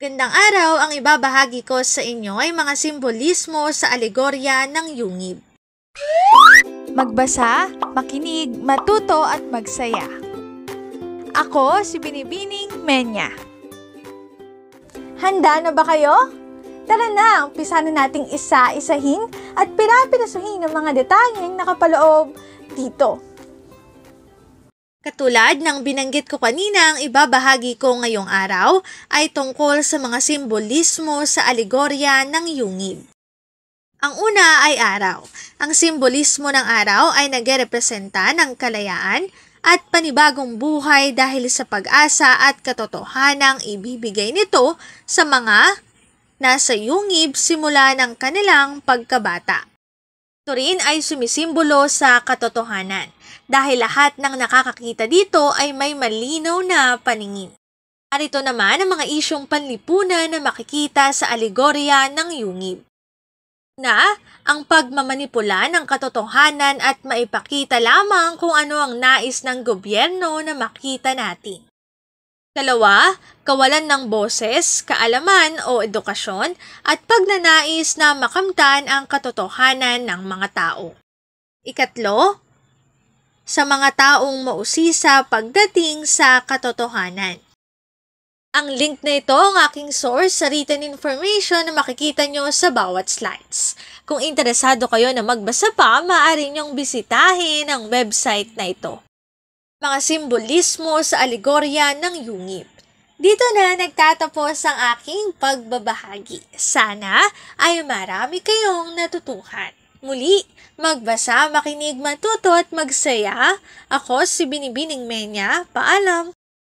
Gandang araw! Ang ibabahagi ko sa inyo ay mga simbolismo sa alegorya ng yungib. Magbasa, makinig, matuto at magsaya. Ako si Binibining Menya. Handa na ba kayo? Tara na, umpisa na nating isa-isahin at pirapirasuhin ang mga detalyeng nakapaloob dito Katulad ng binanggit ko kanina, ang ibabahagi ko ngayong araw ay tungkol sa mga simbolismo sa alegorya ng yungib. Ang una ay araw. Ang simbolismo ng araw ay nagrepresenta ng kalayaan at panibagong buhay dahil sa pag-asa at katotohanang ibibigay nito sa mga nasa yungib simula ng kanilang pagkabata. Ito rin ay sumisimbolo sa katotohanan dahil lahat ng nakakakita dito ay may malinaw na paningin. Narito naman ang mga isyong panlipunan na makikita sa alegorya ng yungib. Na, ang pagmamanipula ng katotohanan at maipakita lamang kung ano ang nais ng gobyerno na makita natin. Dalawa, kawalan ng boses, kaalaman o edukasyon at pagnanais na makamtan ang katotohanan ng mga tao. Ikatlo, sa mga taong mausisa pagdating sa katotohanan. Ang link na ito ang aking source sa written information na makikita nyo sa bawat slides. Kung interesado kayo na magbasa pa, maaari nyong bisitahin ang website na ito mga simbolismo sa alegorya ng yungib. Dito na nagtatapos ang aking pagbabahagi. Sana ay marami kayong natutuhan. Muli, magbasa, makinig, matuto at magsaya. Ako si Binibining Menya. Paalam!